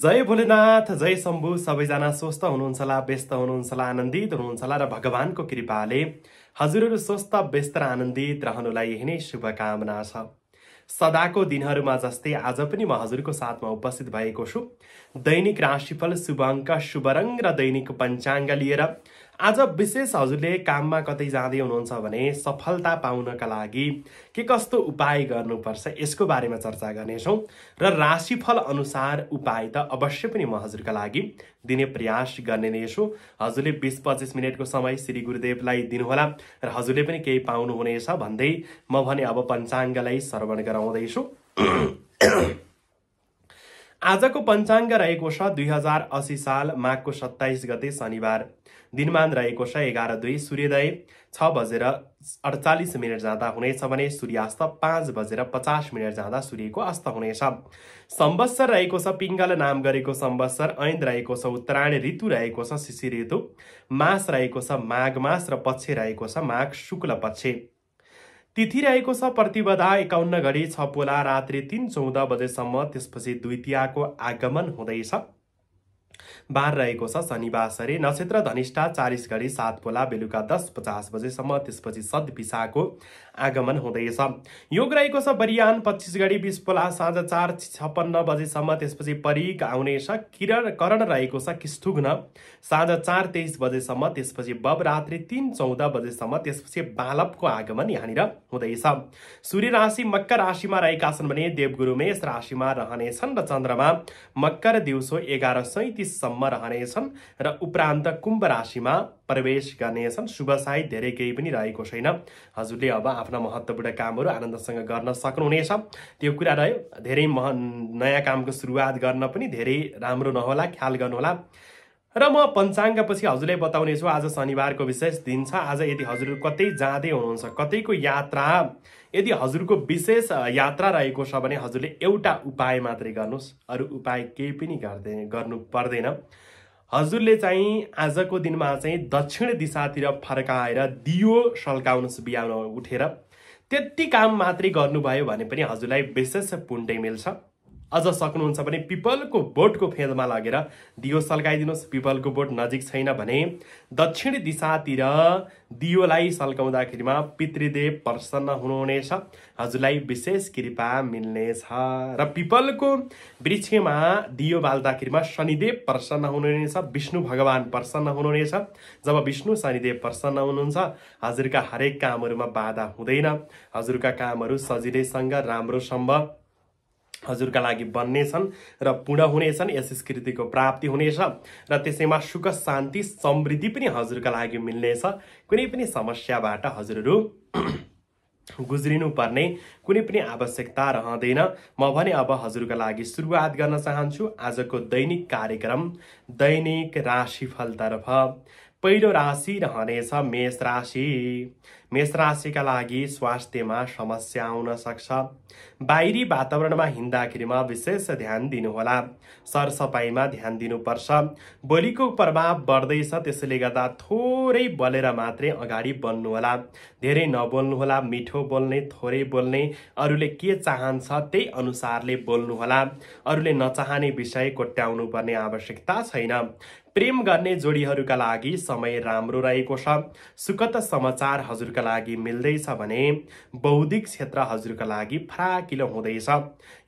जय भोलेनाथ जय शम्भु सबैजना स्वस्थ हुनुहुन्छ होला व्यस्त हुनुहुन्छ होला आनन्दित हुनुहुन्छ होला र भगवान्को कृपाले हजुरहरू स्वस्थ व्यस्त र आनन्दित रहनुलाई यही नै शुभकामना छ सदाको दिनहरूमा जस्तै आज पनि म हजुरको साथमा उपस्थित भएको छु दैनिक राशिफल शुभ अङ्क शुभ रङ र दैनिक पञ्चाङ्ग लिएर आज विशेष हजुरले काममा कतै जाँदै हुनुहुन्छ भने सफलता पाउनका लागि के कस्तो उपाय गर्नुपर्छ यसको बारेमा चर्चा गर्नेछौँ र राशिफल अनुसार उपाय त अवश्य पनि म हजुरका लागि दिने प्रयास गर्ने नै छु हजुरले बिस पच्चिस मिनटको समय श्री गुरुदेवलाई दिनुहोला र हजुरले पनि केही पाउनुहुनेछ भन्दै म भने अब पञ्चाङ्गलाई श्रवण गराउँदैछु आजको पञ्चाङ्ग रहेको छ दुई हजार असी साल माघको सत्ताइस गते शनिबार दिनमान रहेको छ एघार दुई सूर्योदय छ बजेर अडचालिस मिनट जाँदा हुनेछ भने सूर्यास्त पाँच बजेर पचास मिनट जाँदा सूर्यको अस्त हुनेछ सम्वत्सर रहेको छ पिङ्गल नाम गरेको सम्वत्सर ऐन रहेको छ उत्तरायण ऋतु रहेको छ शिशिर ऋतु मास रहेको छ माघ मास र पक्ष रहेको छ माघ शुक्ल पक्ष तिथि रहेको छ प्रतिबद्धा एकाउन्न घडी छ पोला रात्रि तिन चौध बजेसम्म त्यसपछि द्वितीयको आगमन हुँदैछ बार रहेको छ शनिबासरे नक्षत्र धनिष्ठा चालिस घडी सात पोला बेलुका दस पचास बजेसम्म त्यसपछि सत विशाको आगमन हुँदैछ योग रहेको छ बरियान पच्चिस घडी बिस पोला साँझ चार छप्पन्न बजेसम्म त्यसपछि परिक आउनेछ किरण करण रहेको छ किस्थुग्न साँझ चार तेइस बजेसम्म त्यसपछि बब रात्रि तिन चौध बजेसम्म त्यसपछि बालपको आगमन यहाँनिर हुँदैछ सूर्य राशि मकर राशिमा रहेका छन् भने देवगुरु मेष राशिमा रहनेछन् र चन्द्रमा मकर दिउँसो एघार सैतिस तेइससम्म रहनेछन् र उपरान्त कुम्भ राशिमा प्रवेश गर्नेछन् शुभ साई धेरै केही पनि रहेको छैन हजुरले अब आफ्ना महत्त्वपूर्ण कामहरू आनन्दसँग गर्न सक्नुहुनेछ त्यो कुरा रह्यो धेरै मह नयाँ कामको सुरुवात गर्न पनि धेरै राम्रो नहोला ख्याल गर्नुहोला र म पञ्चाङ्गपछि हजुरलाई बताउनेछु आज शनिबारको विशेष दिन छ आज यदि हजुर कतै जाँदै हुनुहुन्छ कतैको यात्रा यदि हजुरको विशेष यात्रा रहेको छ भने हजुरले एउटा उपाय मात्रै गर्नुहोस् अरू उपाय केही पनि गर्दै गर्नु पर्दैन हजुरले चाहिँ आजको दिनमा चाहिँ दक्षिण दिशातिर फर्काएर दियो सल्काउनुहोस् बिहान उठेर त्यति काम मात्रै गर्नुभयो भने पनि हजुरलाई विशेष पुण्डै मिल्छ अझ सक्नुहुन्छ भने पिपलको बोटको फेदमा लागेर दियो सल्काइदिनुहोस् पिपलको बोट नजिक छैन भने दक्षिण दिशातिर दियोलाई सल्काउँदाखेरिमा पितृदेव प्रसन्न हुनुहुनेछ हजुरलाई विशेष कृपा मिल्नेछ र पिपलको वृक्षमा दियो बाल्दाखेरिमा शनिदेव प्रसन्न हुनुहुनेछ विष्णु भगवान् प्रसन्न हुनुहुनेछ जब विष्णु शनिदेव प्रसन्न हुनुहुन्छ हजुरका हरेक कामहरूमा बाधा हुँदैन हजुरका कामहरू सजिलैसँग सम्भव हजुरका लागि बन्नेछन् र पूर्ण हुनेछन् यस स्कृतिको प्राप्ति हुनेछ र त्यसैमा सुख शान्ति समृद्धि पनि हजुरका लागि मिल्नेछ कुनै पनि समस्याबाट हजुरहरू गुज्रिनुपर्ने कुनै पनि आवश्यकता रहँदैन म भने अब हजुरका लागि सुरुवात गर्न चाहन्छु आजको दैनिक कार्यक्रम दैनिक राशिफलतर्फ पहिलो राशि रहनेछ मेष राशि मेष राशिका लागि स्वास्थ्यमा समस्या आउन सक्छ बाहिरी वातावरणमा हिँड्दाखेरिमा विशेष ध्यान दिनुहोला सरसफाइमा ध्यान दिनुपर्छ बोलीको प्रभाव बढ्दैछ त्यसैले गर्दा थोरै बोलेर मात्रै अगाडि बढ्नुहोला धेरै नबोल्नुहोला मिठो बोल्ने थोरै बोल्ने अरूले के चाहन्छ त्यही अनुसारले बोल्नुहोला अरूले नचाहने विषय कोट्याउनु पर्ने आवश्यकता छैन प्रेम गर्ने जोडीहरूका लागि समय राम्रो रहेको छ सुखद समाचार हजुरका लागि मिल्दैछ भने बौद्धिक क्षेत्र हजुरका लागि फराकिलो हुँदैछ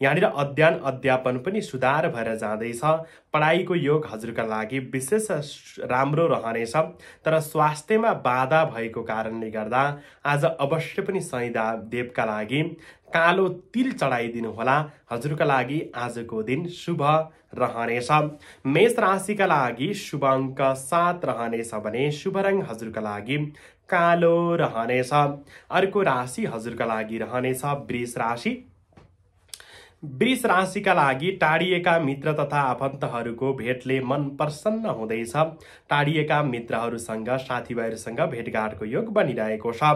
यहाँनिर अध्ययन अध्यापन पनि सुधार भएर जाँदैछ पढाइको योग हजुरका लागि विशेष राम्रो रहनेछ तर स्वास्थ्यमा बाधा भएको कारणले गर्दा आज अवश्य पनि सैदा देवका लागि कालो तिल चढाइदिनुहोला हजुरका लागि आजको दिन शुभ रहनेछ मेष राशिका लागि शुभ अङ्क सात रहनेछ भने शुभ रङ हजुरका लागि कालो रहनेछ अर्को राशि हजुरका लागि रहनेछ वृष राशि वृष राशिका लागि टाढिएका मित्र तथा आफन्तहरूको भेटले मन प्रसन्न हुँदैछ टाढिएका मित्रहरूसँग साथीभाइहरूसँग भेटघाटको योग बनिरहेको छ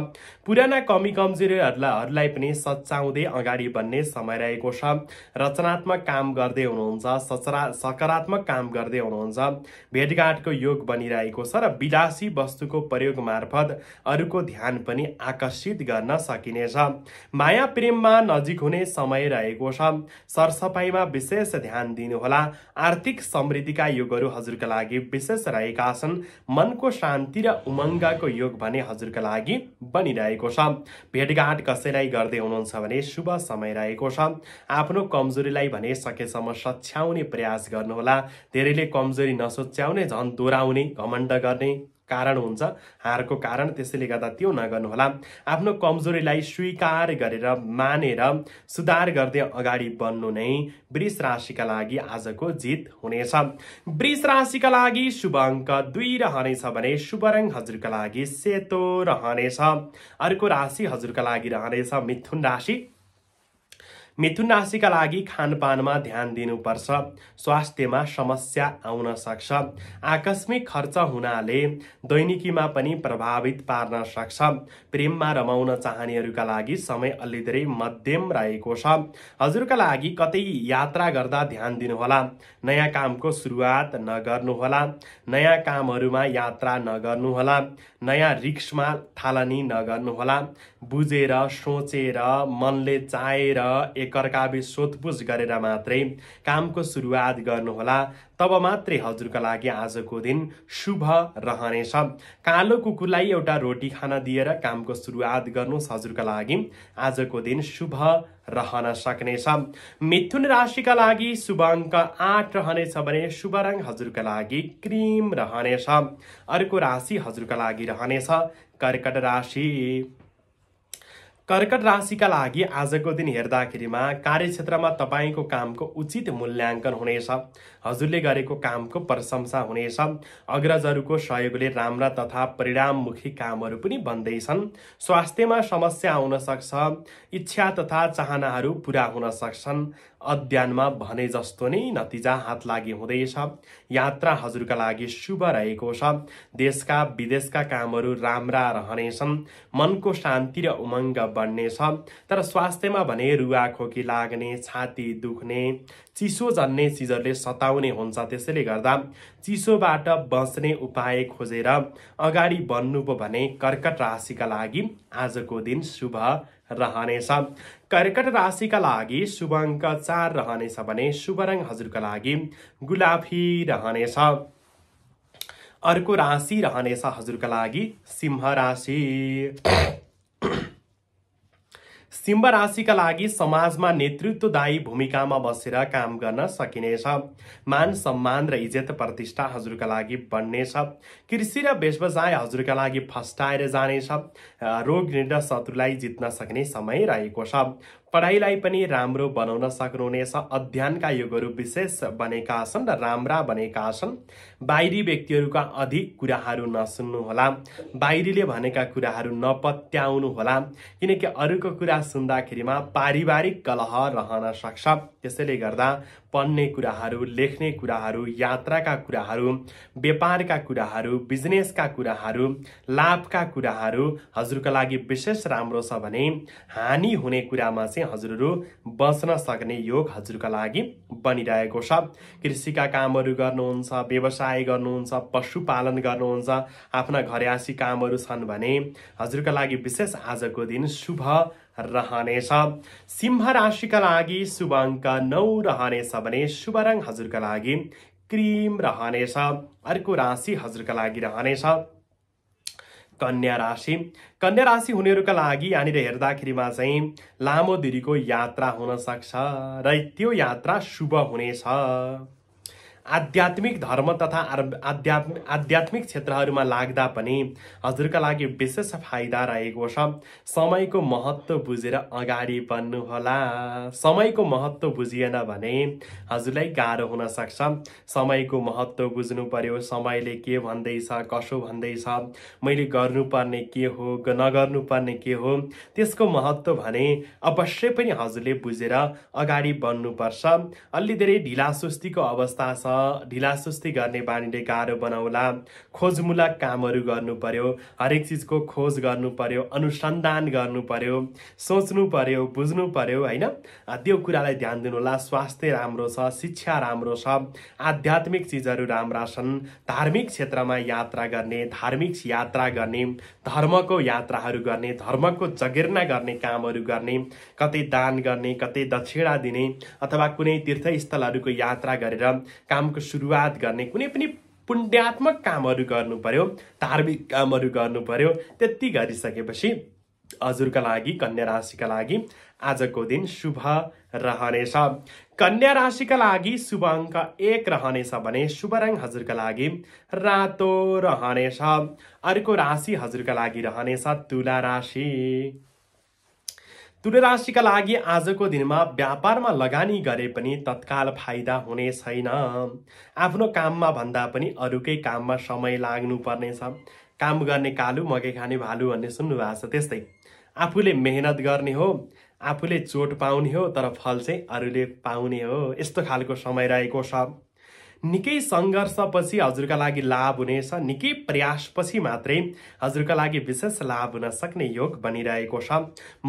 पुराना कमी कमजोरीहरूलाई पनि सच्याउँदै अगाडि बढ्ने समय रहेको छ रचनात्मक काम गर्दै हुनुहुन्छ सचरा सकारात्मक काम गर्दै हुनुहुन्छ भेटघाटको योग बनिरहेको छ र विलासी वस्तुको प्रयोग मार्फत अरूको ध्यान पनि आकर्षित गर्न सकिनेछ माया प्रेममा नजिक हुने समय रहेको छ सरसफाइमा विशेष ध्यान दिनुहोला आर्थिक समृद्धिका योगहरू हजुरका लागि विशेष रहेका छन् मनको शान्ति र उमङ्गको योग भने हजुरका लागि बनिरहेको छ भेटघाट कसैलाई गर्दै हुनुहुन्छ भने शुभ समय रहेको छ आफ्नो कमजोरीलाई भने सकेसम्म सच्याउने प्रयास गर्नुहोला धेरैले कमजोरी नसोच्याउने झन् दोहोऱ्याउने घमण्ड गर्ने कारण हुन्छ हारको कारण त्यसैले गर्दा त्यो नगर्नुहोला आफ्नो कमजोरीलाई स्वीकार गरेर मानेर सुधार गर्दै अगाडि बढ्नु नै वृष राशिका लागि आजको जित हुनेछ वृष राशिका लागि शुभ अङ्क दुई रहनेछ भने शुभ रङ हजुरका लागि सेतो रहनेछ अर्को राशि हजुरका लागि रहनेछ मिथुन राशि मिथुन राशिका लागि खानपानमा ध्यान दिनुपर्छ स्वास्थ्यमा समस्या आउन सक्छ आकस्मिक खर्च हुनाले दैनिकीमा पनि प्रभावित पार्न सक्छ प्रेममा रमाउन चाहनेहरूका लागि समय अलि धेरै मध्यम रहेको छ हजुरका लागि कतै यात्रा गर्दा ध्यान दिनुहोला नयाँ कामको सुरुवात नगर्नुहोला नयाँ कामहरूमा यात्रा नगर्नुहोला नयाँ रिक्समा थालनी नगर्नुहोला बुझेर सोचेर मनले चाहेर एकअर्कावि सोधपुछ गरेर मात्रै कामको सुरुवात गर्नुहोला तब मात्रै हजुरको लागि आजको दिन शुभ रहनेछ कालो कुकुरलाई एउटा रोटी खान दिएर कामको सुरुवात गर्नुहोस् हजुरका लागि आजको दिन शुभ रहन सक्नेछ मिथुन राशिका लागि शुभ अङ्क आठ रहनेछ भने शुभ रङ हजुरका लागि क्रिम रहनेछ अर्को राशि हजुरका लागि रहनेछ कर्कट राशि कर्कट राशिका लागि आजको दिन हेर्दाखेरिमा कार्यक्षेत्रमा तपाईँको कामको उचित मूल्याङ्कन हुनेछ हजुरले गरेको कामको प्रशंसा हुनेछ अग्रजहरूको सहयोगले राम्रा तथा परिणाममुखी कामहरू पनि बन्दैछन् स्वास्थ्यमा समस्या आउन सक्छ इच्छा तथा चाहनाहरू पुरा हुन सक्छन् अध्ययनमा भने जस्तो नै नतिजा हात लागि हुँदैछ यात्रा हजुरका लागि शुभ रहेको छ देशका विदेशका कामहरू राम्रा रहनेछन् मनको शान्ति र उमङ्ग बन्नेछ तर स्वास्थ्यमा भने रुवा खोकी लाग्ने छाती दुख्ने चिसो जन्ने चिजहरूले सताउने हुन्छ त्यसैले गर्दा चिसोबाट बच्ने उपाय खोजेर अगाडि बढ्नु पो भने कर्कट राशिका लागि आजको दिन शुभ रहनेछ कर्कट राशिका लागि शुभ अङ्क चार रहनेछ भने शुभ रङ हजुरका लागि गुलाफी रहनेछ अर्को राशि रहनेछ हजुरका लागि सिंह राशि सिंह राशिका लागि समाजमा नेतृत्वदायी भूमिकामा बसेर काम गर्न सकिनेछ मान सम्मान र इज्जत प्रतिष्ठा हजुरका लागि बन्नेछ कृषि र व्यवसाय हजुरका लागि फस्टाएर जानेछ रोग निर्णय शत्रुलाई जित्न सक्ने समय रहेको छ पढाइलाई पनि राम्रो बनाउन सक्नुहुनेछ अध्ययनका योगहरू विशेष बनेका छन् र राम्रा बनेका छन् बाहिरी व्यक्तिहरूका अधिक कुराहरू नसुन्नुहोला बाहिरीले भनेका कुराहरू नपत्याउनुहोला किनकि अरूको कुरा सुन्दाखेरिमा पारिवारिक कलह रहन सक्छ त्यसैले गर्दा पढ्ने कुराहरू लेख्ने कुराहरू यात्राका कुराहरू व्यापारका कुराहरू बिजनेसका कुराहरू लाभका कुराहरू हजुरको लागि विशेष राम्रो छ भने हानि हुने कुरामा चाहिँ हजुरहरू बस्न सक्ने योग हजुरका लागि बनिरहेको छ कृषिका कामहरू गर्नुहुन्छ व्यवसाय गर्नुहुन्छ पशुपालन गर्नुहुन्छ आफ्ना घरयासी कामहरू छन् भने हजुरको लागि विशेष आजको दिन शुभ रहनेछ सिंह राशिका लागि शुभ अङ्क नौ रहनेछ भने शुभ रङ हजुरका लागि क्रिम रहनेछ अर्को राशि हजुरका लागि रहनेछ कन्या राशि कन्या राशि हुनेहरूका लागि यहाँनिर हेर्दाखेरिमा चाहिँ लामो दुरीको यात्रा हुन सक्छ र त्यो यात्रा शुभ हुनेछ आध्यात्मिक धर्म तथा आध्यात्म आध्यात्मिक क्षेत्रहरूमा लाग्दा पनि हजुरका लागि विशेष फाइदा रहेको छ समयको महत्त्व बुझेर अगाडि बढ्नुहोला समयको महत्त्व बुझिएन भने हजुरलाई गाह्रो हुनसक्छ समयको महत्त्व बुझ्नु पर्यो समयले के भन्दैछ कसो भन्दैछ मैले गर्नुपर्ने के हो नगर्नुपर्ने के हो त्यसको महत्त्व भने अवश्य पनि हजुरले बुझेर अगाडि बढ्नुपर्छ अलि धेरै ढिलासुस्तीको अवस्था छ ढिला सुस्ती गर्ने बानीले गाह्रो बनाउला खोजमूलक कामहरू गर्नु पर्यो हरेक चिजको खोज गर्नु पर्यो अनुसन्धान गर्नु पर्यो सोच्नु पर्यो बुझ्नु पर्यो होइन त्यो कुरालाई ध्यान दिनुहोला स्वास्थ्य राम्रो छ शिक्षा राम्रो छ आध्यात्मिक चिजहरू राम्रा छन् धार्मिक क्षेत्रमा यात्रा गर्ने धार्मिक यात्रा गर्ने धर्मको यात्राहरू गर्ने धर्मको जगेर्ना गर्ने कामहरू गर्ने कतै दान गर्ने कतै दक्षिणा दिने अथवा कुनै तीर्थस्थलहरूको यात्रा गरेर काम कामको सुरुवात गर्ने कुनै पनि पुण्यात्मक कामहरू गर्नु पर्यो धार्मिक कामहरू गर्नु पर्यो त्यति गरिसकेपछि हजुरका लागि कन्या राशिका लागि आजको दिन शुभ रहनेछ कन्या राशिका लागि शुभ अङ्क एक रहनेछ भने शुभ रङ हजुरका लागि रातो रहनेछ अर्को राशि हजुरका लागि रहनेछ तुला राशि तुलराशिका लागि आजको दिनमा व्यापारमा लगानी गरे पनि तत्काल फाइदा हुने छैन आफ्नो काममा भन्दा पनि अरूकै काममा समय लाग्नुपर्नेछ काम गर्ने कालु मकै खाने भालु भन्ने सुन्नु भएको छ त्यस्तै आफूले मेहनत गर्ने हो आफूले चोट पाउने हो तर फल चाहिँ अरूले पाउने हो यस्तो खालको समय रहेको छ निकै सङ्घर्षपछि हजुरका लागि लाभ हुनेछ निकै प्रयासपछि मात्रै हजुरका लागि विशेष लाभ हुन सक्ने योग बनिरहेको छ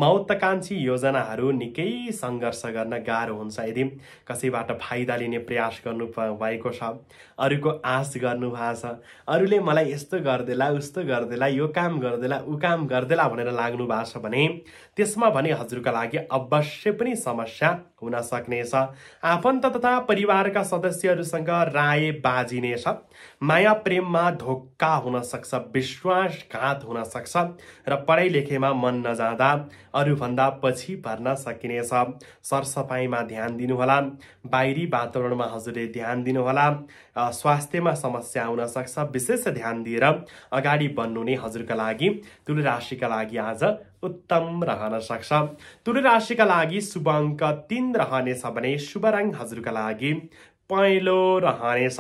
महत्त्वकांक्षी योजनाहरू निकै सङ्घर्ष गर्न गाह्रो हुन्छ यदि कसैबाट फाइदा लिने प्रयास गर्नु भएको छ अरूको आश गर्नु छ अरूले मलाई यस्तो गरिदेला उस्तो गरिदेला यो काम गरिदेला ऊ काम गरिदेला भनेर लाग्नु भएको छ भने त्यसमा भने हजुरका लागि अवश्य पनि समस्या हुन सक्नेछ आफन्त तथा परिवारका सदस्यहरूसँग राय बाजिनेछ माया प्रेममा धोका हुन सक्छ विश्वासघात हुन सक्छ र पढाइ लेखेमा मन नजाँदा अरूभन्दा पछि पर्न सकिनेछ सरसफाइमा ध्यान दिनुहोला बाहिरी वातावरणमा हजुरले ध्यान दिनुहोला स्वास्थ्यमा समस्या आउन सक्छ विशेष ध्यान दिएर अगाडि बढ्नु नै हजुरका लागि तुल राशिका लागि आज उत्तम रहन सक्छ तुल राशिका लागि शुभ अङ्क तिन रहनेछ भने शुभ रङ हजुरका लागि पहेँलो रहनेछ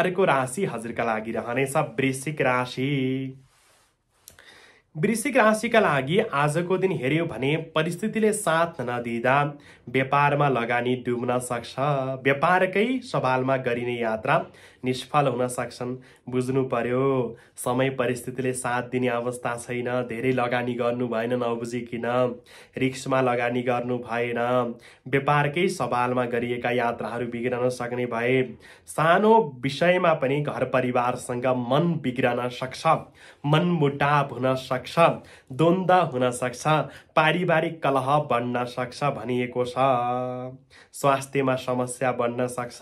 अर्को राशि हजुरका लागि रहनेछ वृश्चिक राशि वृश्चिक राशिका लागि आजको दिन हेऱ्यो भने परिस्थितिले साथ नदिँदा व्यापारमा लगानी डुब्न सक्छ व्यापारकै सवालमा गरिने यात्रा निष्फल हुन सक्छन् बुझ्नु पर्यो समय परिस्थितिले साथ दिने अवस्था छैन धेरै लगानी गर्नु भएन नबुझिकन रिक्समा लगानी गर्नु भएन व्यापारकै सवालमा गरिएका यात्राहरू बिग्रन सक्ने भए सानो विषयमा पनि घर परिवारसँग मन बिग्रन सक्छ मनमुटाप हुन सक्छ सक्छ द्वन्द हुन सक्छ पारिवारिक कलह बन्न सक्छ भनिएको छ स्वास्थ्यमा समस्या बन्न सक्छ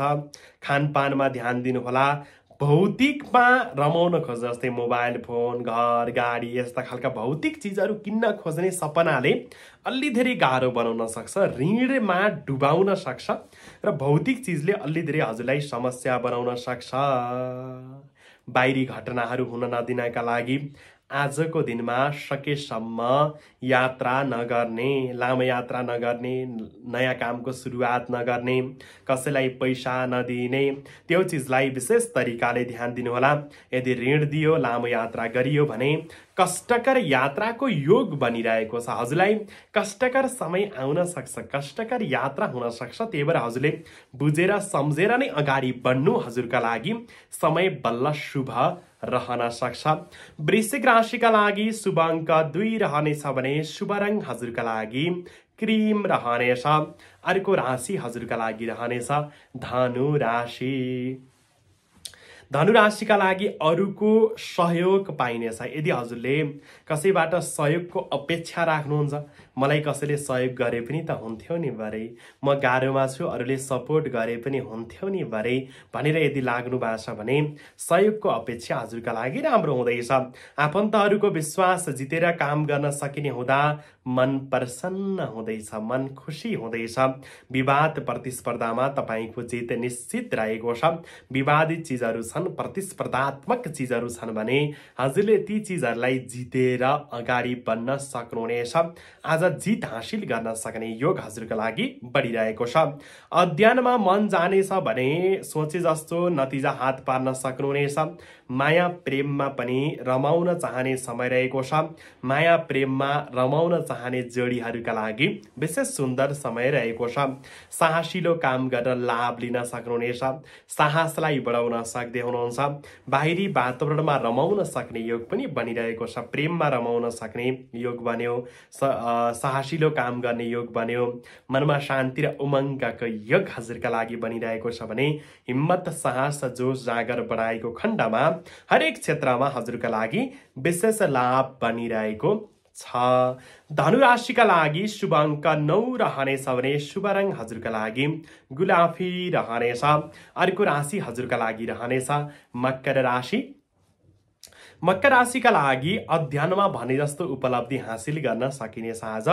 खानपानमा ध्यान दिनुहोला भौतिकमा रमाउन खोज जस्तै मोबाइल फोन घर गाडी यस्ता खालका भौतिक चिजहरू किन्न खोज्ने सपनाले अलि धेरै गाह्रो बनाउन सक्छ ऋणमा डुबाउन सक्छ र भौतिक चिजले अलि धेरै हजुरलाई समस्या बनाउन सक्छ बाहिरी घटनाहरू हुन नदिनका लागि आजको दिनमा सकेसम्म यात्रा नगर्ने लामो यात्रा नगर्ने नयाँ कामको सुरुवात नगर्ने कसैलाई पैसा नदिने त्यो चिजलाई विशेष तरिकाले ध्यान दिनुहोला यदि ऋण दियो लामो यात्रा गरियो भने कष्टकर यात्राको योग बनिरहेको छ हजुरलाई कष्टकर समय आउन सक्छ कष्टकर यात्रा हुन सक्छ त्यही भएर हजुरले बुझेर सम्झेर नै अगाडि बढ्नु हजुरका लागि समय बल्ल शुभ रहन सक्छ वृश्चिक राशिका लागि शुभ अङ्क दुई रहनेछ भने शुभ रङ हजुरका लागि क्रिम रहनेछ अर्को राशि हजुरका लागि रहनेछ धनु राशि धनुराशिका लागि अरूको सहयोग पाइनेछ यदि हजुरले कसैबाट सहयोगको अपेक्षा राख्नुहुन्छ मलाई कसैले सहयोग गरे पनि त हुन्थ्यो नि भरे म गाह्रोमा छु अरूले सपोर्ट गरे पनि हुन्थ्यो नि भरे भनेर यदि लाग्नु भएको छ भने सहयोगको अपेक्षा हजुरका लागि राम्रो हुँदैछ आफन्तहरूको विश्वास जितेर काम गर्न सकिने हुँदा मन प्रसन्न हुँदैछ मन खुसी हुँदैछ विवाद प्रतिस्पर्धामा तपाईँको जित निश्चित रहेको छ विवादित चिजहरू छन् छन् प्रतिस्पर्धात्मक चिजहरू छन् भने हजुरले ती चिजहरूलाई जितेर अगाडि बढ्न सक्नुहुनेछ आज जित हासिल गर्न सक्ने योग हजुरको लागि बढिरहेको छ अध्ययनमा मन जानेछ भने सोचे जस्तो नतिजा हात पार्न सक्नुहुनेछ माया प्रेममा पनि रमाउन चाहने समय रहेको छ माया प्रेममा रमाउन चाहने जोडीहरूका लागि विशेष सुन्दर समय रहेको छ साहसिलो काम गरेर लाभ लिन सक्नुहुनेछ साहसलाई बढाउन सक्दै हुनुहुन्छ बाहिरी वातावरणमा रमाउन सक्ने योग पनि बनिरहेको छ प्रेममा रमाउन सक्ने योग बन्यो साहसिलो काम गर्ने योग बन्यो मनमा शान्ति र उमङ्गको योग हजुरका लागि बनिरहेको छ भने हिम्मत साहस जोस जागर बढाएको खण्डमा हरेक क्षेत्रमा हजुरका लागि विशेष लाभ बनिरहेको छ राशिका लागि शुभ अङ्क नौ रहनेछ भने शुभ रङ हजुरका लागि गुलाफी रहनेछ अर्को राशि हजुरका लागि रहनेछ मकर राशि मकर राशिका लागि अध्ययनमा भने जस्तो उपलब्धि हासिल गर्न सकिनेछ आज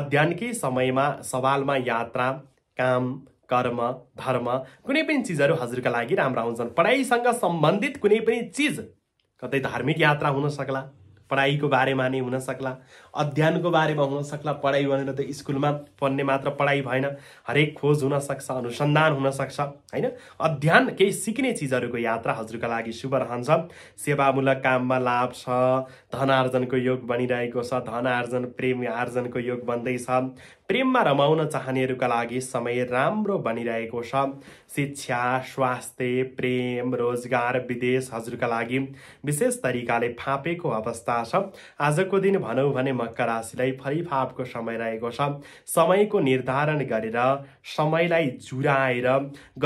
अध्ययनकै समयमा सवालमा यात्रा काम कर्म धर्म कुनै पनि चिजहरू हजुरका लागि राम्रा हुन्छन् पढाइसँग सम्बन्धित कुनै पनि चिज कतै धार्मिक यात्रा हुन सक्ला पढाइको बारेमा नै हुन सक्ला अध्ययनको बारेमा हुन सक्ला पढाइ भनेर त स्कुलमा पढ्ने मात्र पढाइ भएन हरेक खोज हुनसक्छ अनुसन्धान हुनसक्छ होइन अध्ययन केही सिक्ने चिजहरूको यात्रा हजुरका लागि शुभ रहन्छ सेवामूलक काममा लाभ छ धन आर्जनको योग बनिरहेको छ धन आर्जन प्रेम आर्जनको योग बन्दैछ प्रेममा रमाउन चाहनेहरूका लागि समय राम्रो बनिरहेको छ शिक्षा स्वास्थ्य प्रेम रोजगार विदेश हजुरका लागि विशेष तरिकाले फापेको अवस्था छ आजको दिन भनौँ भने मकर राशिलाई फरिफापको समय रहेको छ समयको निर्धारण गरेर समयलाई जुराएर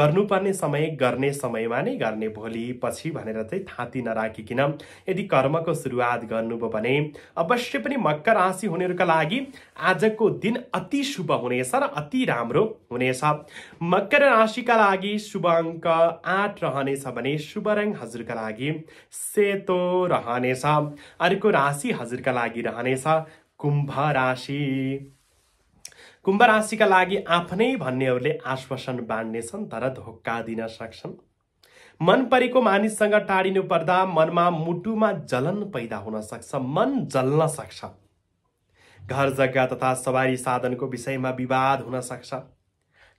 गर्नुपर्ने समय गर्ने समयमा नै गर्ने भोलि पछि भनेर चाहिँ थाती नराखिकन यदि कर्मको सुरुवात गर्नुभयो भने अवश्य पनि मकर राशि हुनेहरूका लागि आजको दिन अति अति शुभ हुनेछ र अति राम्रो हुनेछ मकर राशिका लागि शुभ अङ्क आठ रहनेछ भने शुभ रङ हजुरका लागि सेतो रहनेछ अर्को राशि हजुरका लागि रहनेछ कुम्भ राशि कुम्भ राशिका लागि आफ्नै भन्नेहरूले आश्वासन बाँड्नेछन् तर धोका दिन सक्छन् मन परेको मानिससँग टाढिनु पर्दा मनमा मुटुमा जलन पैदा हुन सक्छ मन जल्न सक्छ घर जग्गा तथा सवारी साधनको विषयमा विवाद हुन सक्छ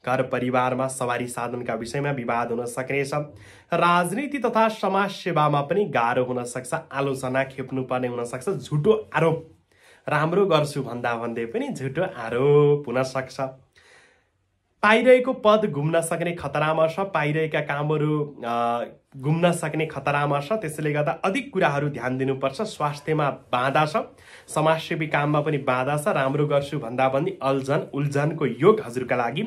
घर परिवारमा सवारी साधनका विषयमा विवाद हुन सक्नेछ राजनीति तथा समाज सेवामा पनि गाह्रो हुन सक्छ आलोचना खेप्नुपर्ने हुनसक्छ झुटो आरोप राम्रो गर्छु भन्दा भन्दै पनि झुटो आरोप हुन सक्छ पाइरहेको पद घुम्न सक्ने खतरामा छ पाइरहेका कामहरू घुम्न सक्ने खतरामा छ त्यसैले गर्दा अधिक कुराहरू ध्यान दिनुपर्छ स्वास्थ्यमा बाधा छ समाजसेवी काममा पनि बाँधा छ राम्रो गर्छु भन्दा पनि अल्झन उल्झनको योग हजुरका लागि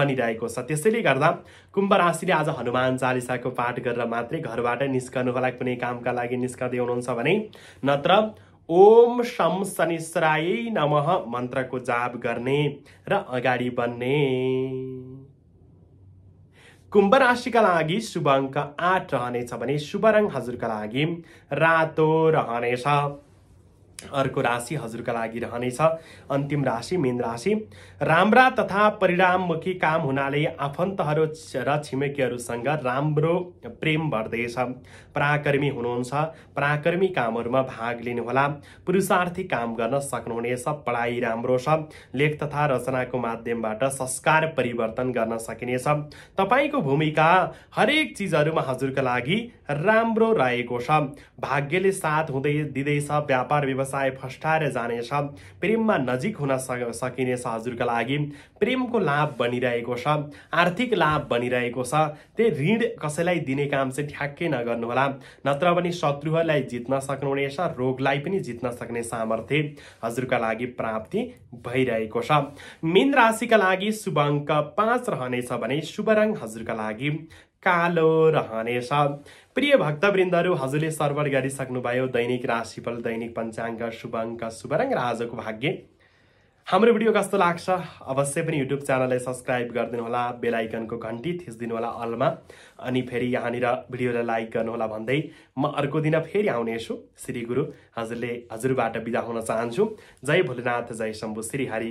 बनिरहेको छ त्यसैले गर्दा कुम्भ राशिले आज हनुमान चालिसाको पाठ गरेर मात्रै घरबाट निस्कनु होला कुनै कामका लागि निस्कँदै हुनुहुन्छ भने नत्र ओम शम नम नमः मन्त्रको जाप गर्ने र अगाडि बढ्ने कुम्भ राशिका लागि शुभ अङ्क आठ रहनेछ भने शुभ रङ हजुरका लागि रातो रहनेछ अर्को राशि हजुरका लागि रहनेछ अन्तिम राशि मेन राशि राम्रा तथा परिणाममुखी काम हुनाले आफन्तहरू र छिमेकीहरूसँग राम्रो प्रेम बढ्दैछ पराकर्मी हुनुहुन्छ पराकर्मी कामहरूमा भाग लिनुहोला पुरुषार्थी काम गर्न सक्नुहुनेछ पढाइ राम्रो छ लेख तथा रचनाको माध्यमबाट संस्कार परिवर्तन गर्न सकिनेछ तपाईँको भूमिका हरेक चिजहरूमा हजुरका लागि राम्रो रहेको छ भाग्यले साथ हुँदै दिँदैछ व्यापार व्यवस्था व्यवसाय फस्टाएर जानेछ प्रेममा नजिक हुन सकिनेछ हजुरका लागि प्रेमको लाभ बनिरहेको छ आर्थिक लाभ बनिरहेको छ त्यही ऋण कसैलाई दिने काम चाहिँ ठ्याक्कै नगर्नुहोला नत्र भने शत्रुहरूलाई जित्न सक्नुहुनेछ रोगलाई पनि जित्न सक्ने सामर्थ्य हजुरका लागि प्राप्ति भइरहेको छ मीन राशिका लागि शुभ अङ्क पाँच रहनेछ भने शुभ रङ हजुरका लागि कालो रहनेछ प्रिय भक्तवृन्दहरू हजुरले सर्वर गरिसक्नुभयो दैनिक राशिफल दैनिक पञ्चाङ्ग शुभ अङ्क शुभ रङ र आजको भाग्य हाम्रो भिडियो कस्तो लाग्छ अवश्य पनि युट्युब च्यानललाई सब्सक्राइब गरिदिनुहोला बेलायकनको घन्टी होला अलमा अनि फेरि यहाँनिर भिडियोलाई लाइक गर्नुहोला भन्दै म अर्को दिन फेरि आउनेछु श्री गुरु हजुरले हजुरबाट बिदा हुन चाहन्छु जय भोलेनाथ जय शम्भु श्री हरि